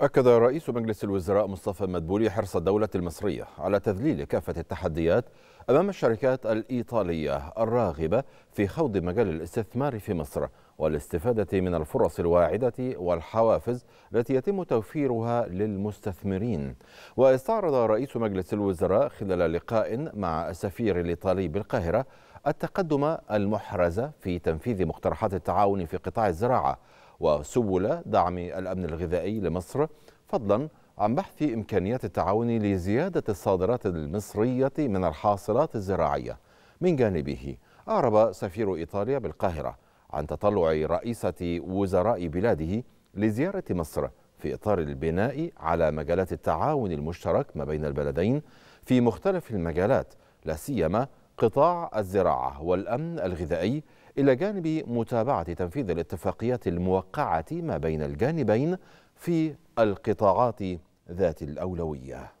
أكد رئيس مجلس الوزراء مصطفى مدبولي حرص الدولة المصرية على تذليل كافة التحديات أمام الشركات الإيطالية الراغبة في خوض مجال الاستثمار في مصر والاستفادة من الفرص الواعدة والحوافز التي يتم توفيرها للمستثمرين واستعرض رئيس مجلس الوزراء خلال لقاء مع السفير الإيطالي بالقاهرة التقدم المحرز في تنفيذ مقترحات التعاون في قطاع الزراعة وسبل دعم الأمن الغذائي لمصر فضلا عن بحث إمكانيات التعاون لزيادة الصادرات المصرية من الحاصلات الزراعية من جانبه أعرب سفير إيطاليا بالقاهرة عن تطلع رئيسة وزراء بلاده لزيارة مصر في إطار البناء على مجالات التعاون المشترك ما بين البلدين في مختلف المجالات لا سيما قطاع الزراعة والأمن الغذائي إلى جانب متابعة تنفيذ الاتفاقيات الموقعة ما بين الجانبين في القطاعات ذات الأولوية